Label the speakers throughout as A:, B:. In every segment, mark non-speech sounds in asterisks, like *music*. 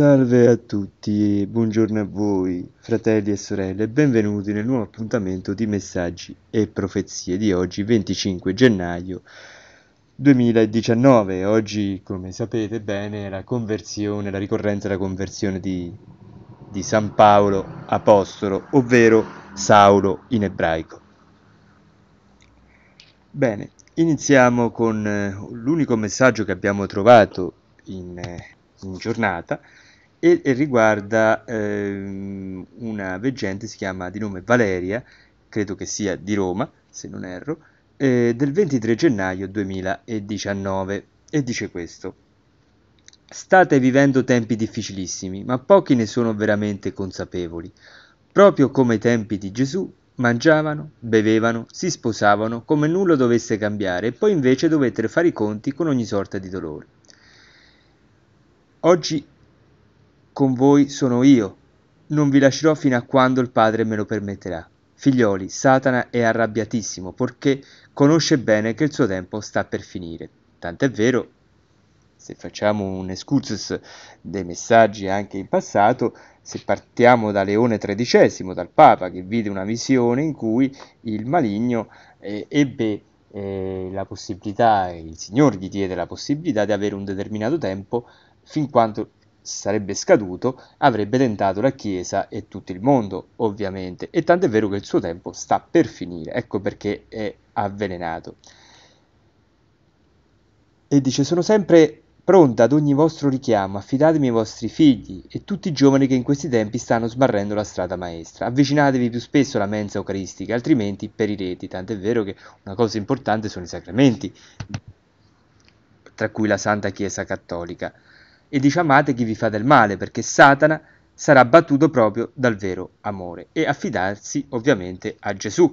A: Salve a tutti buongiorno a voi, fratelli e sorelle, benvenuti nel nuovo appuntamento di Messaggi e Profezie di oggi, 25 gennaio 2019. Oggi, come sapete bene, la conversione, la ricorrenza della conversione di, di San Paolo Apostolo, ovvero Saulo in ebraico. Bene, iniziamo con eh, l'unico messaggio che abbiamo trovato in eh, in giornata e, e riguarda ehm, una veggente si chiama di nome Valeria, credo che sia di Roma, se non erro, eh, del 23 gennaio 2019 e dice questo. State vivendo tempi difficilissimi, ma pochi ne sono veramente consapevoli. Proprio come ai tempi di Gesù, mangiavano, bevevano, si sposavano come nulla dovesse cambiare e poi invece dovettero fare i conti con ogni sorta di dolore. Oggi con voi sono io. Non vi lascerò fino a quando il Padre me lo permetterà. Figlioli, Satana è arrabbiatissimo perché conosce bene che il suo tempo sta per finire. Tant'è vero, se facciamo un excursus dei messaggi anche in passato, se partiamo da Leone XIII, dal Papa, che vide una visione in cui il maligno eh, ebbe eh, la possibilità, il Signore gli diede la possibilità di avere un determinato tempo fin quando sarebbe scaduto, avrebbe tentato la Chiesa e tutto il mondo, ovviamente, e tant'è vero che il suo tempo sta per finire, ecco perché è avvelenato. E dice, sono sempre pronta ad ogni vostro richiamo, affidatemi ai vostri figli e tutti i giovani che in questi tempi stanno sbarrendo la strada maestra. Avvicinatevi più spesso alla mensa eucaristica, altrimenti perirete. Tant'è vero che una cosa importante sono i sacramenti, tra cui la Santa Chiesa Cattolica e diciamate chi vi fa del male, perché Satana sarà battuto proprio dal vero amore e affidarsi ovviamente a Gesù.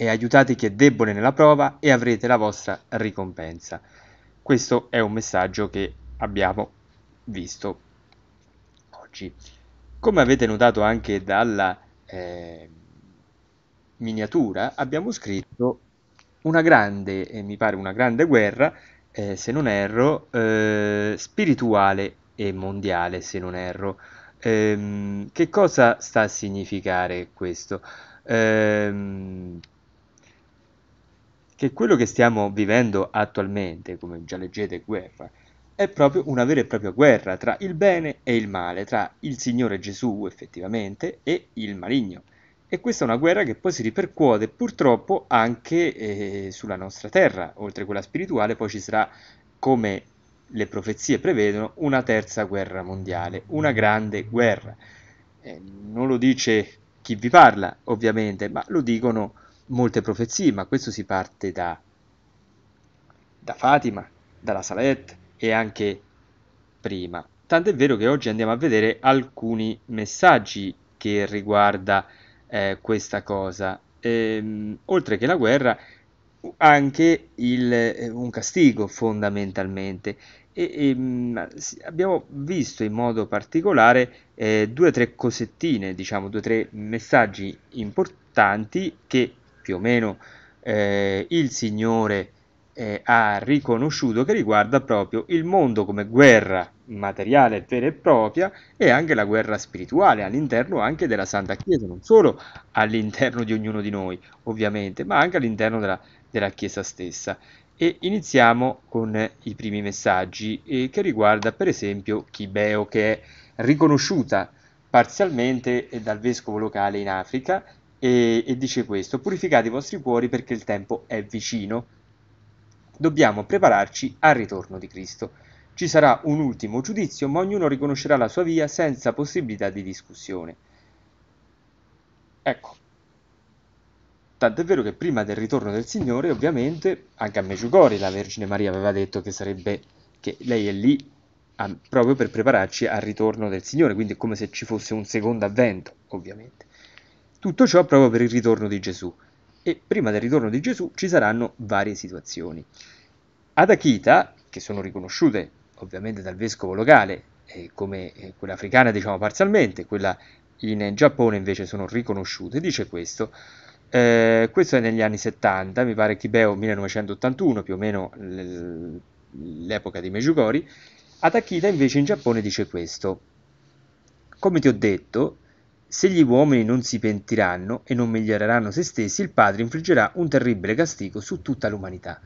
A: E aiutate chi è debole nella prova e avrete la vostra ricompensa. Questo è un messaggio che abbiamo visto oggi. Come avete notato anche dalla eh, miniatura, abbiamo scritto una grande, eh, mi pare una grande guerra eh, se non erro, eh, spirituale e mondiale, se non erro. Ehm, che cosa sta a significare questo? Ehm, che quello che stiamo vivendo attualmente, come già leggete, guerra, è proprio una vera e propria guerra tra il bene e il male, tra il Signore Gesù effettivamente e il maligno. E questa è una guerra che poi si ripercuote purtroppo anche eh, sulla nostra terra, oltre a quella spirituale poi ci sarà, come le profezie prevedono, una terza guerra mondiale, una grande guerra. Eh, non lo dice chi vi parla, ovviamente, ma lo dicono molte profezie, ma questo si parte da, da Fatima, dalla Salette e anche prima. Tant'è vero che oggi andiamo a vedere alcuni messaggi che riguarda eh, questa cosa. Ehm, oltre che la guerra, anche il, eh, un castigo fondamentalmente. E, e, ehm, abbiamo visto in modo particolare eh, due o tre cosettine, diciamo due o tre messaggi importanti che più o meno eh, il Signore eh, ha riconosciuto che riguarda proprio il mondo come guerra materiale vera e propria e anche la guerra spirituale all'interno anche della Santa Chiesa, non solo all'interno di ognuno di noi ovviamente, ma anche all'interno della, della Chiesa stessa. E iniziamo con i primi messaggi eh, che riguarda per esempio Chibeo che è riconosciuta parzialmente eh, dal vescovo locale in Africa e, e dice questo, purificate i vostri cuori perché il tempo è vicino dobbiamo prepararci al ritorno di Cristo. Ci sarà un ultimo giudizio, ma ognuno riconoscerà la sua via senza possibilità di discussione. Ecco, Tant'è vero che prima del ritorno del Signore, ovviamente, anche a Meggiugori la Vergine Maria aveva detto che sarebbe che lei è lì a, proprio per prepararci al ritorno del Signore, quindi è come se ci fosse un secondo avvento, ovviamente. Tutto ciò proprio per il ritorno di Gesù e prima del ritorno di Gesù ci saranno varie situazioni. Ad Akita, che sono riconosciute ovviamente dal vescovo locale, eh, come eh, quella africana diciamo parzialmente, quella in eh, Giappone invece sono riconosciute, dice questo. Eh, questo è negli anni 70, mi pare Kibeo 1981, più o meno l'epoca di Mejugori. Akita invece in Giappone dice questo. Come ti ho detto, se gli uomini non si pentiranno e non miglioreranno se stessi, il Padre infliggerà un terribile castigo su tutta l'umanità.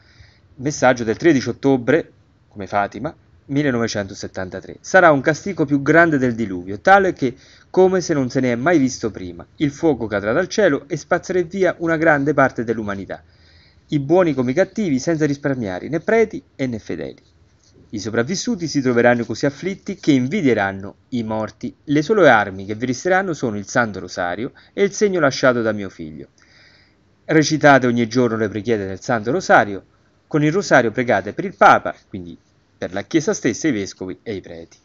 A: Messaggio del 13 ottobre, come Fatima, 1973. Sarà un castigo più grande del diluvio, tale che come se non se ne è mai visto prima. Il fuoco cadrà dal cielo e spazzerà via una grande parte dell'umanità. I buoni come i cattivi, senza risparmiare né preti né fedeli. I sopravvissuti si troveranno così afflitti che invidieranno i morti. Le sole armi che vi resteranno sono il Santo Rosario e il segno lasciato da mio figlio. Recitate ogni giorno le preghiere del Santo Rosario. Con il Rosario pregate per il Papa, quindi per la Chiesa stessa, i vescovi e i preti.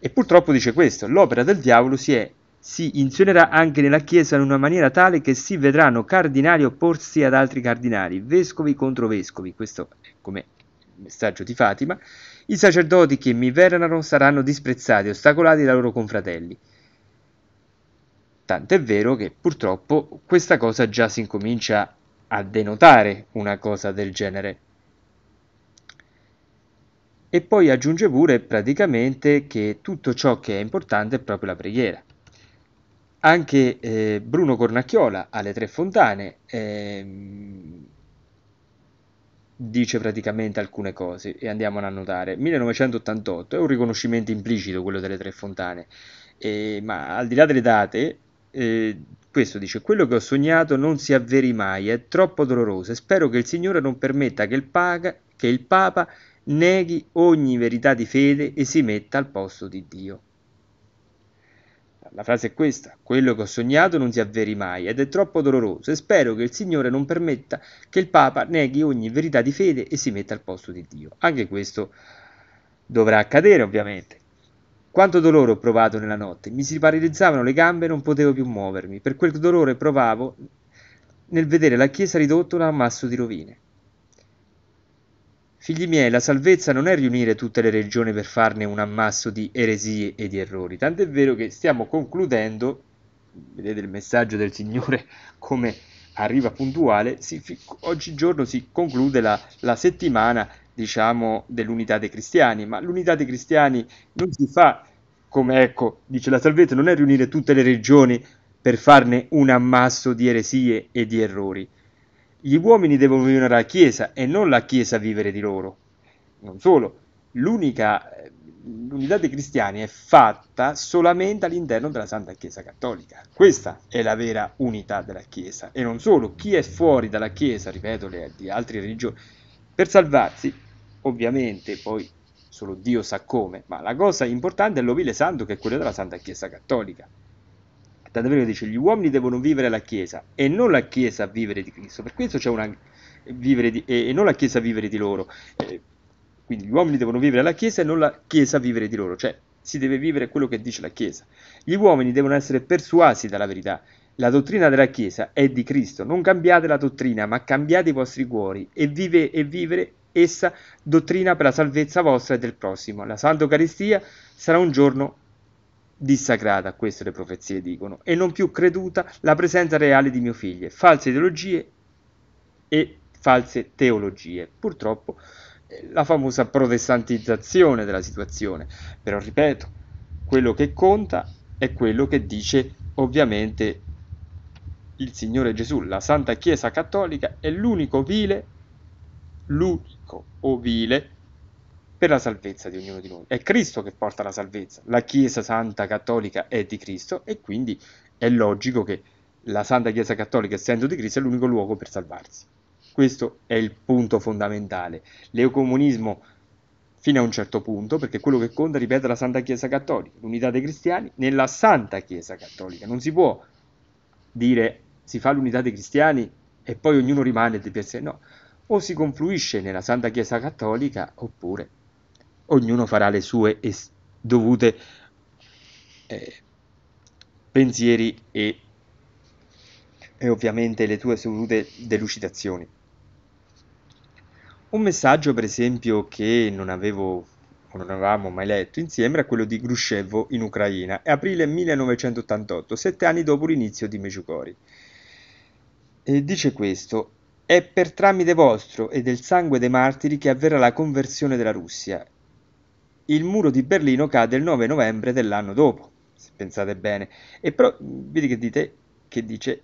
A: E purtroppo dice questo, l'opera del diavolo si è si insuonerà anche nella Chiesa in una maniera tale che si vedranno cardinali opporsi ad altri cardinali, vescovi contro vescovi, questo è come messaggio di Fatima, i sacerdoti che mi venerano saranno disprezzati e ostacolati dai loro confratelli. Tant'è vero che purtroppo questa cosa già si incomincia a denotare una cosa del genere. E poi aggiunge pure praticamente che tutto ciò che è importante è proprio la preghiera. Anche eh, Bruno Cornacchiola alle Tre Fontane eh, dice praticamente alcune cose e andiamone a notare. 1988 è un riconoscimento implicito quello delle tre fontane, eh, ma al di là delle date, eh, questo dice quello che ho sognato non si avveri mai, è troppo doloroso e spero che il Signore non permetta che il, paga, che il Papa neghi ogni verità di fede e si metta al posto di Dio. La frase è questa, quello che ho sognato non si avveri mai ed è troppo doloroso e spero che il Signore non permetta che il Papa neghi ogni verità di fede e si metta al posto di Dio. Anche questo dovrà accadere ovviamente. Quanto dolore ho provato nella notte, mi si paralizzavano le gambe e non potevo più muovermi, per quel dolore provavo nel vedere la chiesa ridotta a un ammasso di rovine. Figli miei, la salvezza non è riunire tutte le regioni per farne un ammasso di eresie e di errori, tant'è vero che stiamo concludendo, vedete il messaggio del Signore *laughs* come arriva puntuale, si, oggigiorno si conclude la, la settimana diciamo, dell'unità dei cristiani, ma l'unità dei cristiani non si fa come ecco, dice la salvezza, non è riunire tutte le regioni per farne un ammasso di eresie e di errori, gli uomini devono vivere la Chiesa e non la Chiesa vivere di loro. Non solo, l'unica, eh, l'unità dei cristiani è fatta solamente all'interno della Santa Chiesa Cattolica. Questa è la vera unità della Chiesa. E non solo, chi è fuori dalla Chiesa, ripeto, le, di altre religioni, per salvarsi, ovviamente poi solo Dio sa come, ma la cosa importante è l'ovile santo che è quello della Santa Chiesa Cattolica. Tant'è vero che dice gli uomini devono vivere la Chiesa e non la Chiesa vivere di Cristo. Per questo c'è una eh, vivere di, e, e non la Chiesa vivere di loro. Eh, quindi gli uomini devono vivere la Chiesa e non la Chiesa vivere di loro. Cioè si deve vivere quello che dice la Chiesa. Gli uomini devono essere persuasi dalla verità. La dottrina della Chiesa è di Cristo. Non cambiate la dottrina, ma cambiate i vostri cuori e, vive, e vivere essa dottrina per la salvezza vostra e del prossimo. La Santa Eucaristia sarà un giorno dissacrata, queste le profezie dicono, e non più creduta la presenza reale di mio figlio, false ideologie e false teologie. Purtroppo eh, la famosa protestantizzazione della situazione, però ripeto, quello che conta è quello che dice ovviamente il Signore Gesù, la Santa Chiesa Cattolica è l'unico vile, l'unico ovile per la salvezza di ognuno di noi. È Cristo che porta la salvezza. La Chiesa Santa Cattolica è di Cristo e quindi è logico che la Santa Chiesa Cattolica, essendo di Cristo, è l'unico luogo per salvarsi. Questo è il punto fondamentale. L'eucomunismo fino a un certo punto, perché quello che conta, ripeto, è la Santa Chiesa Cattolica, l'unità dei cristiani nella Santa Chiesa Cattolica. Non si può dire si fa l'unità dei cristiani e poi ognuno rimane di per sé, no. O si confluisce nella Santa Chiesa Cattolica oppure ognuno farà le sue es- dovute eh, pensieri e, e ovviamente le tue dovute delucidazioni. Un messaggio, per esempio, che non avevo non avevamo mai letto insieme, era quello di Gruscevo in Ucraina, è aprile 1988, sette anni dopo l'inizio di Meciucori. E dice questo, è per tramite vostro e del sangue dei martiri che avverrà la conversione della Russia il muro di Berlino cade il 9 novembre dell'anno dopo, se pensate bene. E però, vedi che dite, che dice,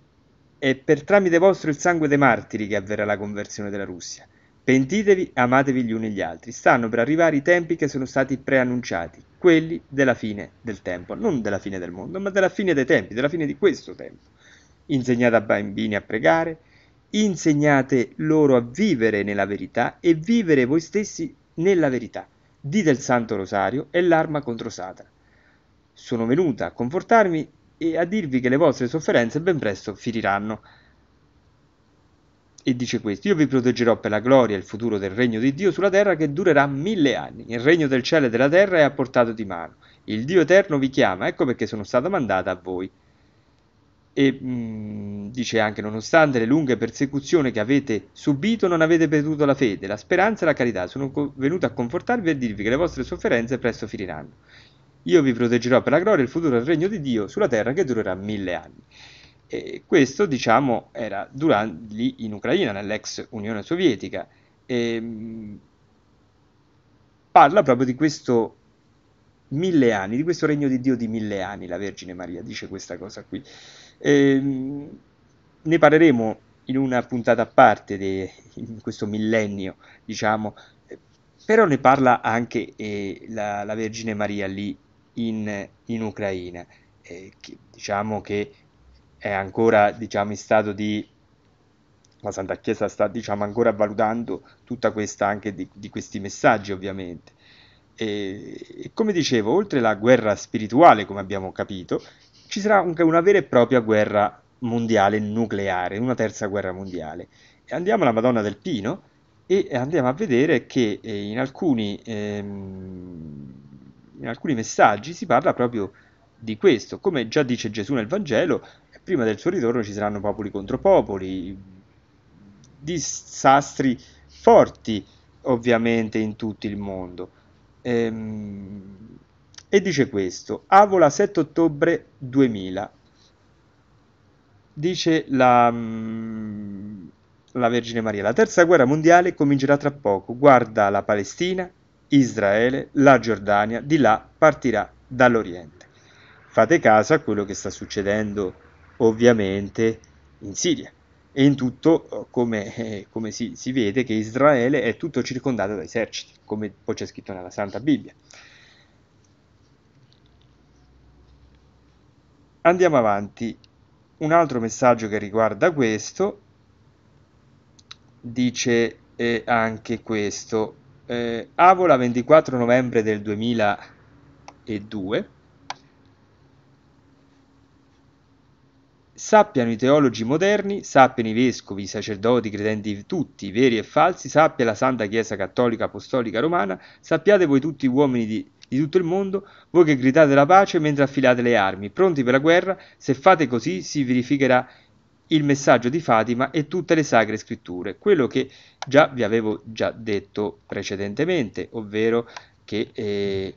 A: è per tramite vostro il sangue dei martiri che avverrà la conversione della Russia. Pentitevi, amatevi gli uni gli altri. Stanno per arrivare i tempi che sono stati preannunciati, quelli della fine del tempo, non della fine del mondo, ma della fine dei tempi, della fine di questo tempo. Insegnate a bambini a pregare, insegnate loro a vivere nella verità e vivere voi stessi nella verità di del Santo Rosario e l'arma contro Satana. Sono venuta a confortarmi e a dirvi che le vostre sofferenze ben presto finiranno. E dice questo, io vi proteggerò per la gloria e il futuro del regno di Dio sulla terra che durerà mille anni. Il regno del cielo e della terra è a portato di mano. Il Dio eterno vi chiama, ecco perché sono stata mandata a voi e mh, mm, dice anche nonostante le lunghe persecuzioni che avete subito non avete perduto la fede, la speranza e la carità, sono co- venuto a confortarvi e a dirvi che le vostre sofferenze presto finiranno. Io vi proteggerò per la gloria e il futuro del regno di Dio sulla terra che durerà mille anni. E questo diciamo era durante, lì in Ucraina, nell'ex Unione Sovietica. E, mm, parla proprio di questo mille anni, di questo regno di Dio di mille anni, la Vergine Maria dice questa cosa qui. Ehm, ne parleremo in una puntata a parte di questo millennio, diciamo, però ne parla anche eh, la, la, Vergine Maria lì in, in Ucraina, eh, che, diciamo che è ancora diciamo, in stato di... La Santa Chiesa sta diciamo, ancora valutando tutta questa anche di, di questi messaggi ovviamente. E, e, come dicevo, oltre alla guerra spirituale, come abbiamo capito, ci sarà anche una vera e propria guerra mondiale nucleare, una terza guerra mondiale. Andiamo alla Madonna del Pino e andiamo a vedere che eh, in alcuni, ehm, in alcuni messaggi si parla proprio di questo. Come già dice Gesù nel Vangelo, prima del suo ritorno ci saranno popoli contro popoli, disastri forti ovviamente in tutto il mondo. Ehm, e dice questo, Avola 7 ottobre 2000, dice la, mm, la Vergine Maria, la terza guerra mondiale comincerà tra poco, guarda la Palestina, Israele, la Giordania, di là partirà dall'Oriente. Fate caso a quello che sta succedendo ovviamente in Siria e in tutto eh, come, eh, come si, si, vede che Israele è tutto circondato da eserciti, come poi c'è scritto nella Santa Bibbia. andiamo avanti. Un altro messaggio che riguarda questo dice eh, anche questo. Eh, Avola 24 novembre del 2002. Sappiano i teologi moderni, sappiano i vescovi, i sacerdoti, i credenti tutti, veri e falsi, sappia la Santa Chiesa Cattolica Apostolica Romana, sappiate voi tutti uomini di di tutto il mondo, voi che gridate la pace mentre affilate le armi, pronti per la guerra, se fate così si verificherà il messaggio di Fatima e tutte le sacre scritture, quello che già vi avevo già detto precedentemente, ovvero che eh,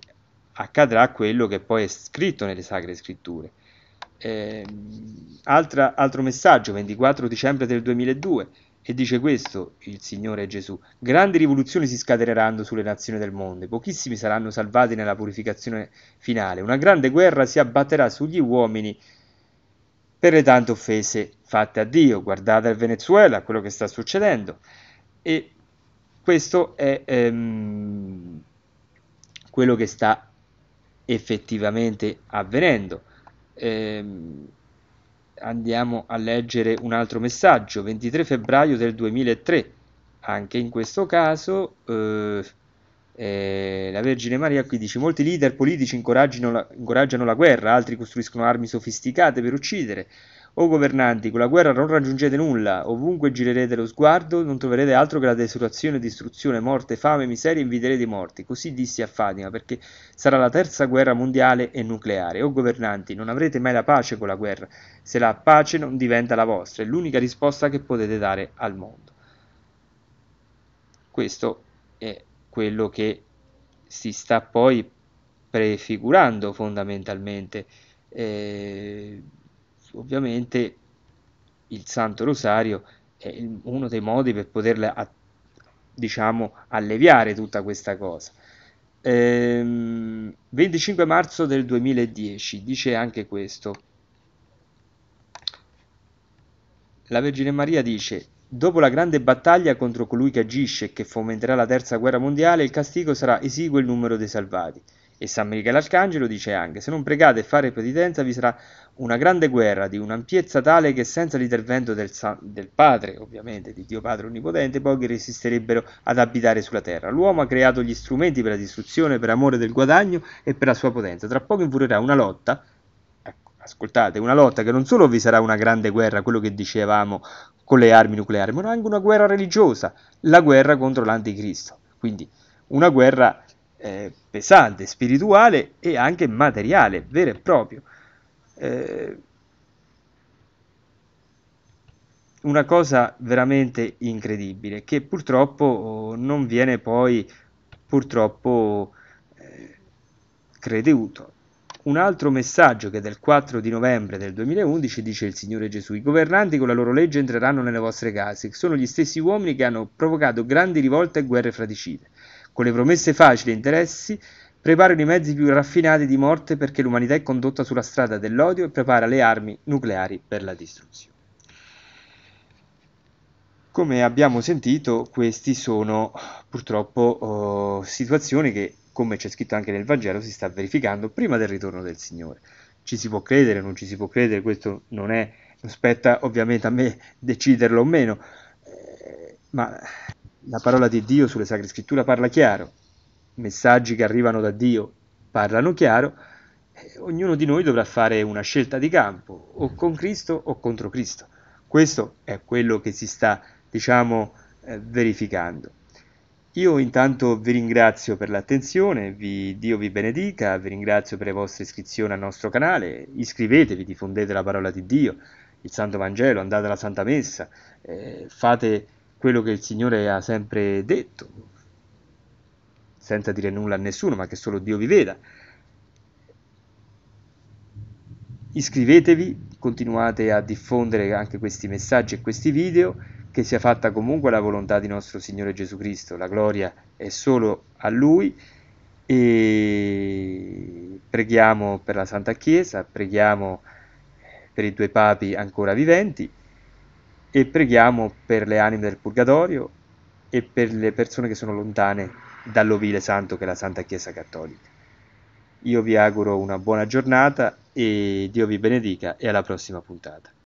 A: accadrà quello che poi è scritto nelle sacre scritture. Eh, altra, altro messaggio, 24 dicembre del 2002. E dice questo il Signore Gesù. Grandi rivoluzioni si scateneranno sulle nazioni del mondo, pochissimi saranno salvati nella purificazione finale. Una grande guerra si abbatterà sugli uomini per le tante offese fatte a Dio. Guardate il Venezuela, quello che sta succedendo. E questo è ehm, quello che sta effettivamente avvenendo. Ehm, andiamo a leggere un altro messaggio, 23 febbraio del 2003. Anche in questo caso eh, eh, la Vergine Maria qui dice molti leader politici incoraggiano la, incoraggiano la guerra, altri costruiscono armi sofisticate per uccidere. O governanti, con la guerra non raggiungete nulla, ovunque girerete lo sguardo, non troverete altro che la desolazione, distruzione, morte, fame, miseria, e inviderete i morti. Così disse a Fatima, perché sarà la terza guerra mondiale e nucleare. O governanti, non avrete mai la pace con la guerra, se la pace non diventa la vostra. È l'unica risposta che potete dare al mondo. Questo è quello che si sta poi prefigurando fondamentalmente. Eh, ovviamente il Santo Rosario è uno dei modi per poterla, diciamo, alleviare tutta questa cosa. Ehm, 25 marzo del 2010 dice anche questo. La Vergine Maria dice, dopo la grande battaglia contro colui che agisce e che fomenterà la terza guerra mondiale, il castigo sarà esiguo il numero dei salvati. E San Michele Arcangelo dice anche: Se non pregate e fare penitenza, vi sarà una grande guerra di un'ampiezza tale che senza l'intervento del, del Padre, ovviamente, di Dio Padre Onnipotente, pochi resisterebbero ad abitare sulla terra. L'uomo ha creato gli strumenti per la distruzione, per amore del guadagno e per la sua potenza. Tra poco infurierà una lotta. Ecco, ascoltate, una lotta che non solo vi sarà una grande guerra, quello che dicevamo con le armi nucleari, ma anche una guerra religiosa, la guerra contro l'anticristo. Quindi una guerra eh, pesante, spirituale e anche materiale, vero e proprio. Eh, una cosa veramente incredibile che purtroppo oh, non viene poi purtroppo eh, creduto. Un altro messaggio che del 4 di novembre del 2011 dice il Signore Gesù, i governanti con la loro legge entreranno nelle vostre case, sono gli stessi uomini che hanno provocato grandi rivolte e guerre fratricide con le promesse facili e interessi, preparano i mezzi più raffinati di morte perché l'umanità è condotta sulla strada dell'odio e prepara le armi nucleari per la distruzione. Come abbiamo sentito, queste sono purtroppo eh, situazioni che, come c'è scritto anche nel Vangelo, si sta verificando prima del ritorno del Signore. Ci si può credere, non ci si può credere, questo non è, non spetta ovviamente a me *laughs* deciderlo o meno, eh, ma la parola di Dio sulle Sacre Scritture parla chiaro, i messaggi che arrivano da Dio parlano chiaro, eh, ognuno di noi dovrà fare una scelta di campo, o con Cristo o contro Cristo. Questo è quello che si sta, diciamo, eh, verificando. Io intanto vi ringrazio per l'attenzione, vi, Dio vi benedica, vi ringrazio per le vostre iscrizioni al nostro canale, iscrivetevi, diffondete la parola di Dio, il Santo Vangelo, andate alla Santa Messa, eh, fate quello che il Signore ha sempre detto, senza dire nulla a nessuno, ma che solo Dio vi veda. Iscrivetevi, continuate a diffondere anche questi messaggi e questi video, che sia fatta comunque la volontà di nostro Signore Gesù Cristo, la gloria è solo a Lui e preghiamo per la Santa Chiesa, preghiamo per i tuoi papi ancora viventi e preghiamo per le anime del purgatorio e per le persone che sono lontane dall'ovile santo che è la Santa Chiesa Cattolica. Io vi auguro una buona giornata e Dio vi benedica e alla prossima puntata.